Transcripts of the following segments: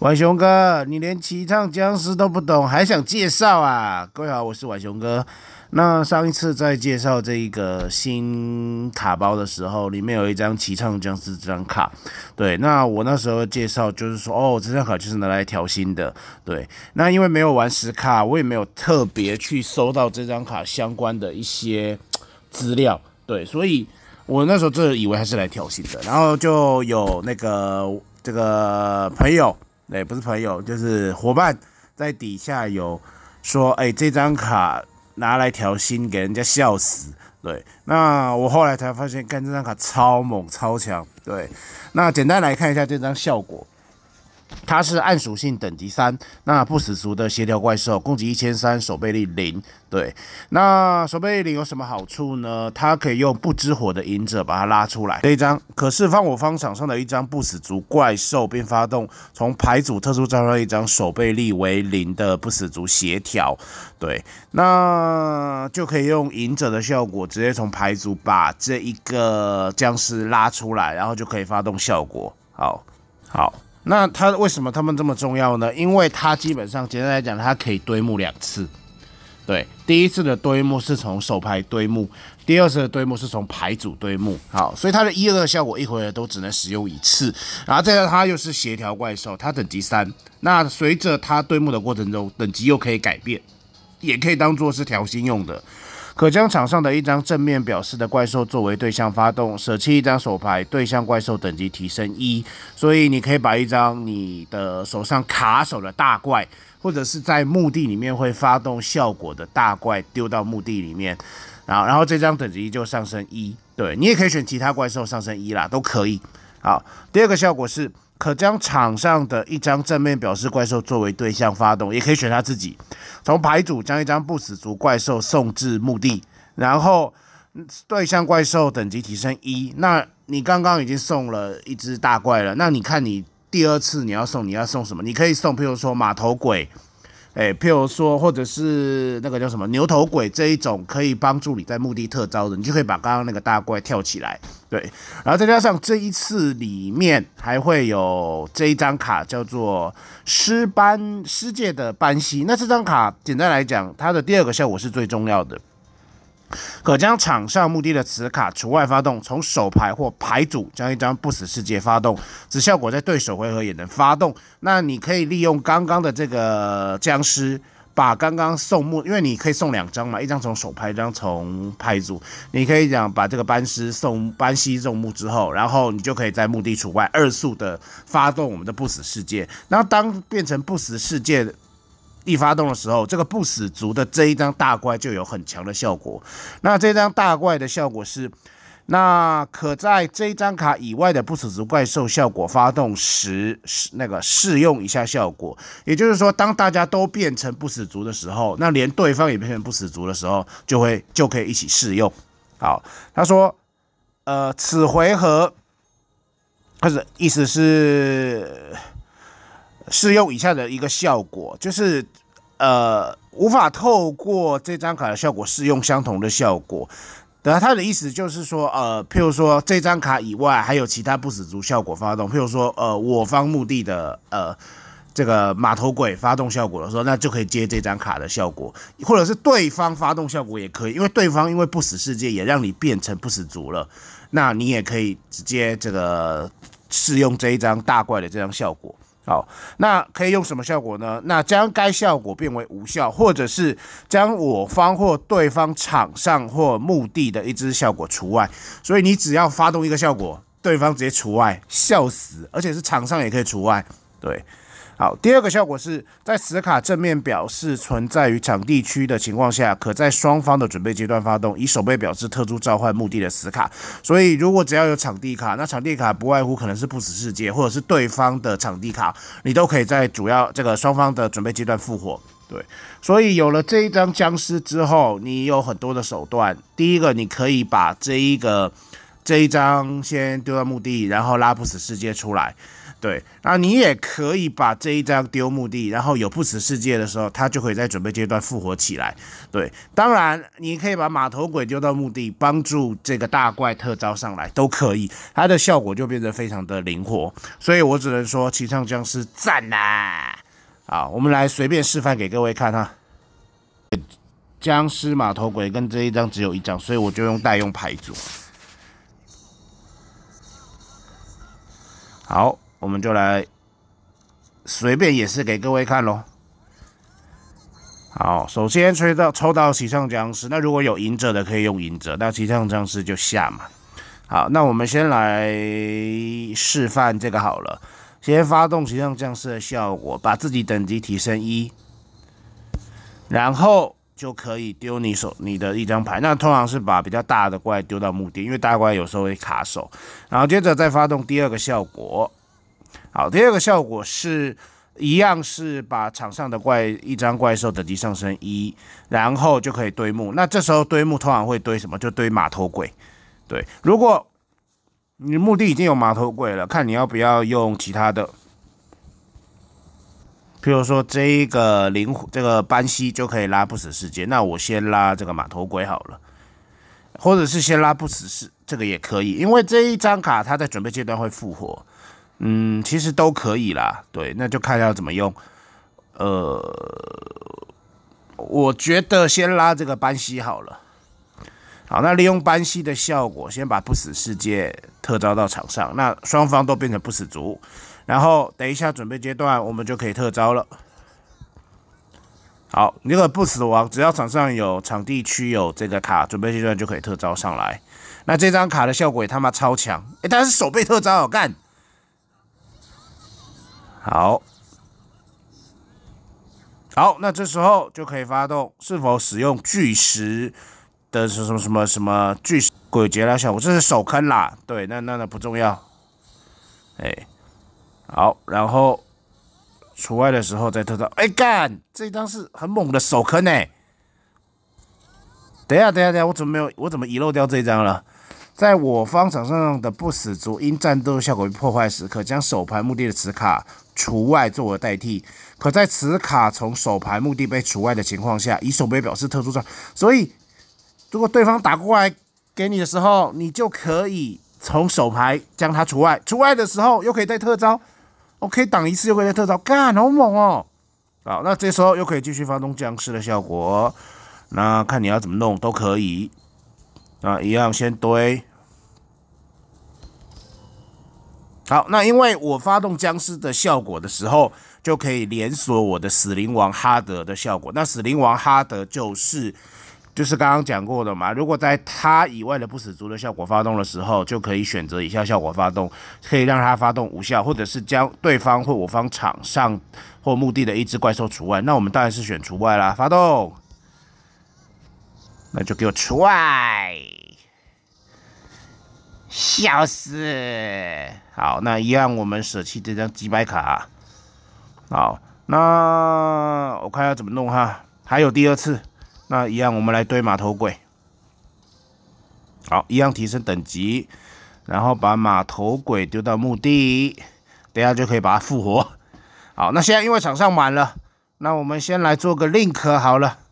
晚雄哥，你连齐唱僵尸都不懂，还想介绍啊？各位好，我是晚雄哥。那上一次在介绍这一个新卡包的时候，里面有一张齐唱僵尸这张卡。对，那我那时候介绍就是说，哦，这张卡就是拿来调新的。对，那因为没有玩实卡，我也没有特别去收到这张卡相关的一些资料。对，所以我那时候就以为还是来调新的，然后就有那个这个朋友。对，不是朋友，就是伙伴，在底下有说，哎，这张卡拿来调薪，给人家笑死。对，那我后来才发现，干这张卡超猛、超强。对，那简单来看一下这张效果。它是暗属性等级三，那不死族的协调怪兽，攻击一千三，守备力零。对，那守备力零有什么好处呢？它可以用不知火的隐者把它拉出来。这一张，可释放我方场上的一张不死族怪兽并发动，从牌组特殊召唤一张守备力为零的不死族协调。对，那就可以用隐者的效果直接从牌组把这一个僵尸拉出来，然后就可以发动效果。好，好。那它为什么他们这么重要呢？因为它基本上简单来讲，它可以堆木两次，对，第一次的堆木是从手牌堆木，第二次的堆木是从牌组堆木。好，所以它的一二效果一回合都只能使用一次。然后再来，它又是协调怪兽，它等级三。那随着它堆木的过程中，等级又可以改变，也可以当做是调薪用的。可将场上的一张正面表示的怪兽作为对象发动，舍弃一张手牌，对象怪兽等级提升一。所以你可以把一张你的手上卡手的大怪，或者是在墓地里面会发动效果的大怪丢到墓地里面，然后然后这张等级就上升一。对你也可以选其他怪兽上升一啦，都可以。好，第二个效果是。可将场上的一张正面表示怪兽作为对象发动，也可以选他自己。从牌组将一张不死族怪兽送至墓地，然后对象怪兽等级提升一。那你刚刚已经送了一只大怪了，那你看你第二次你要送你要送什么？你可以送，譬如说马头鬼。诶，譬如说，或者是那个叫什么牛头鬼这一种，可以帮助你在墓地特招的，你就可以把刚刚那个大怪跳起来。对，然后再加上这一次里面还会有这一张卡叫做尸班世界的班希。那这张卡简单来讲，它的第二个效果是最重要的。可将场上墓地的磁卡除外发动，从手牌或牌组将一张不死世界发动，此效果在对手回合也能发动。那你可以利用刚刚的这个僵尸，把刚刚送墓，因为你可以送两张嘛，一张从手牌，一张从牌组。你可以讲把这个班师送班西送墓之后，然后你就可以在墓地除外二速的发动我们的不死世界。那当变成不死世界的。一发动的时候，这个不死族的这一张大怪就有很强的效果。那这张大怪的效果是，那可在这张卡以外的不死族怪兽效果发动时，那个试用一下效果。也就是说，当大家都变成不死族的时候，那连对方也变成不死族的时候，就会就可以一起试用。好，他说，呃，此回合他是意思是。适用以下的一个效果，就是呃无法透过这张卡的效果适用相同的效果。然后它的意思就是说，呃，譬如说这张卡以外还有其他不死族效果发动，譬如说呃我方墓地的呃这个马头鬼发动效果的时候，那就可以接这张卡的效果，或者是对方发动效果也可以，因为对方因为不死世界也让你变成不死族了，那你也可以直接这个试用这一张大怪的这张效果。好，那可以用什么效果呢？那将该效果变为无效，或者是将我方或对方场上或目的的一只效果除外。所以你只要发动一个效果，对方直接除外，笑死！而且是场上也可以除外，对。好，第二个效果是在死卡正面表示存在于场地区的情况下，可在双方的准备阶段发动，以手背表示特殊召唤目的的死卡。所以，如果只要有场地卡，那场地卡不外乎可能是不死世界，或者是对方的场地卡，你都可以在主要这个双方的准备阶段复活。对，所以有了这一张僵尸之后，你有很多的手段。第一个，你可以把这一个这一张先丢到墓地，然后拉不死世界出来。对，那你也可以把这一张丢墓地，然后有不死世界的时候，他就可以在准备阶段复活起来。对，当然你可以把马头鬼丢到墓地，帮助这个大怪特招上来都可以，它的效果就变得非常的灵活。所以我只能说，骑上僵尸赞呐！好，我们来随便示范给各位看哈。僵尸马头鬼跟这一张只有一张，所以我就用代用牌组。好。我们就来随便演示给各位看喽。好，首先吹到抽到骑上僵尸，那如果有赢者，的可以用赢者，那骑上僵尸就下嘛。好，那我们先来示范这个好了。先发动骑上僵尸的效果，把自己等级提升一，然后就可以丢你手你的一张牌。那通常是把比较大的怪丢到墓地，因为大怪有时候会卡手。然后接着再发动第二个效果。好，第二个效果是一样，是把场上的怪一张怪兽等级上升一，然后就可以堆木。那这时候堆木通常会堆什么？就堆马头鬼。对，如果你墓地已经有马头鬼了，看你要不要用其他的，譬如说这个灵这个班西就可以拉不死世界。那我先拉这个马头鬼好了，或者是先拉不死世这个也可以，因为这一张卡它在准备阶段会复活。嗯，其实都可以啦，对，那就看要怎么用。呃，我觉得先拉这个班西好了。好，那利用班西的效果，先把不死世界特招到场上，那双方都变成不死族。然后等一下准备阶段，我们就可以特招了。好，那个不死王只要场上有场地区有这个卡，准备阶段就可以特招上来。那这张卡的效果也他妈超强，哎，但是手背特招，好干。好好，那这时候就可以发动。是否使用巨石的什么什么什么什么巨鬼节来效果，这是首坑啦！对，那那那不重要。哎，好，然后除外的时候再得到，哎干，这一张是很猛的首坑哎！等一下，等一下，等一下，我怎么没有？我怎么遗漏掉这张了？在我方场上的不死族因战斗效果被破坏时，可将手牌墓地的磁卡除外作为代替。可在磁卡从手牌墓地被除外的情况下，以手牌表示特殊状。所以，如果对方打过来给你的时候，你就可以从手牌将它除外。除外的时候又可以带特招，我可以挡一次又可以带特招，干，好猛哦！好，那这时候又可以继续发动僵尸的效果。那看你要怎么弄都可以。啊，一样先堆。好，那因为我发动僵尸的效果的时候，就可以连锁我的死灵王哈德的效果。那死灵王哈德就是，就是刚刚讲过的嘛。如果在他以外的不死族的效果发动的时候，就可以选择以下效果发动，可以让他发动无效，或者是将对方或我方场上或墓地的一只怪兽除外。那我们当然是选除外啦，发动。那就给我出来！笑死。好，那一样我们舍弃这张击败卡。好，那我看下怎么弄哈。还有第二次，那一样我们来堆马头鬼。好，一样提升等级，然后把马头鬼丢到墓地，等下就可以把它复活。好，那现在因为场上满了，那我们先来做个 link 好了。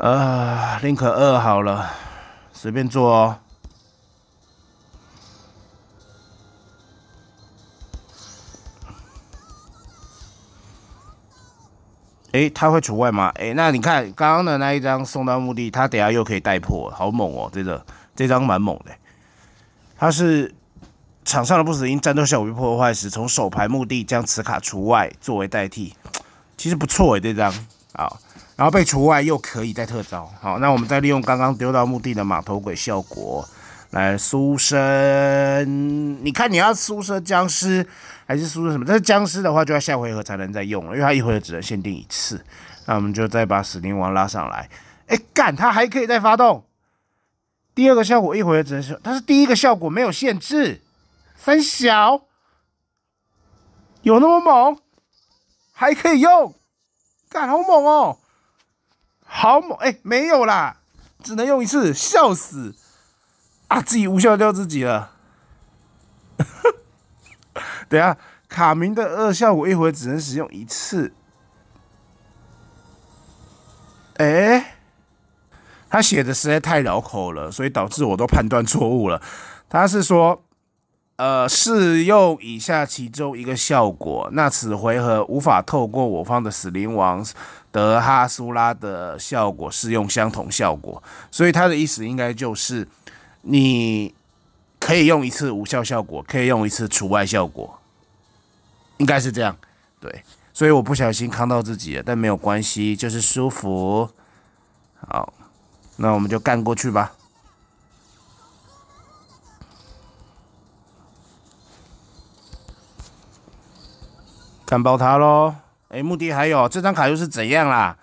啊，Link 二好了，随便做哦。哎，他会除外吗？哎，那你看刚刚的那一张送到墓地，他等下又可以带破，好猛哦！这个这张蛮猛的。他是场上的不死因战斗效果被破坏时，从手牌墓地将此卡除外作为代替，其实不错哎，这张啊。然后被除外又可以再特招，好，那我们再利用刚刚丢到墓地的马头鬼效果来苏生。你看你要苏生僵尸还是苏生什么？但是僵尸的话就要下回合才能再用，了，因为它一回合只能限定一次。那我们就再把死灵王拉上来。哎干，它还可以再发动第二个效果，一回合只能是但是第一个效果没有限制。三小有那么猛，还可以用，干好猛哦！好猛哎，没有啦，只能用一次，笑死！啊，自己无效掉自己了。等下，卡明的二效我一回只能使用一次。哎，他写的实在太绕口了，所以导致我都判断错误了。他是说，呃，适用以下其中一个效果，那此回合无法透过我方的死灵王。德哈苏拉的效果适用相同效果，所以他的意思应该就是你可以用一次无效效果，可以用一次除外效果，应该是这样。对，所以我不小心看到自己，了，但没有关系，就是舒服。好，那我们就干过去吧，干爆他喽！诶，目的还有这张卡又是怎样啦？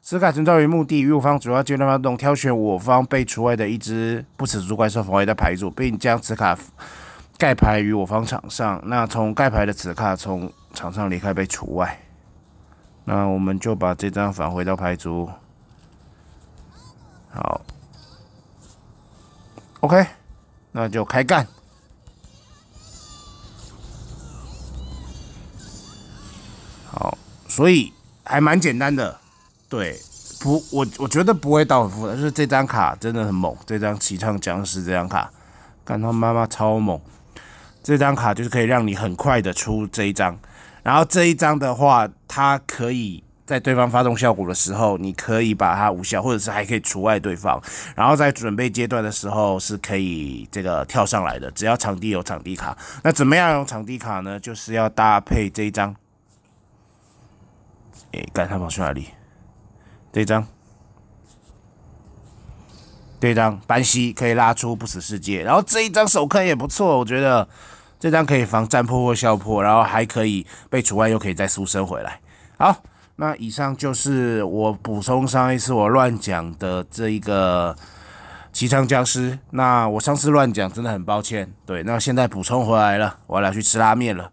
此卡存在于墓地，我方主要阶段发动，挑选我方被除外的一只不死族怪兽返回的牌组，并将此卡盖牌于我方场上。那从盖牌的此卡从场上离开被除外。那我们就把这张返回到牌组。好，OK，那就开干。所以还蛮简单的，对不？我我觉得不会到很复杂，就是这张卡真的很猛。这张奇唱僵尸这张卡，看他妈妈超猛。这张卡就是可以让你很快的出这一张，然后这一张的话，它可以在对方发动效果的时候，你可以把它无效，或者是还可以除外对方。然后在准备阶段的时候是可以这个跳上来的，只要场地有场地卡。那怎么样用场地卡呢？就是要搭配这一张。诶，干他们去哪里？这张，这张，班西可以拉出不死世界，然后这一张手坑也不错，我觉得，这张可以防战破或笑破，然后还可以被除外，又可以再速生回来。好，那以上就是我补充上一次我乱讲的这一个奇昌僵尸。那我上次乱讲真的很抱歉，对，那现在补充回来了。我俩去吃拉面了。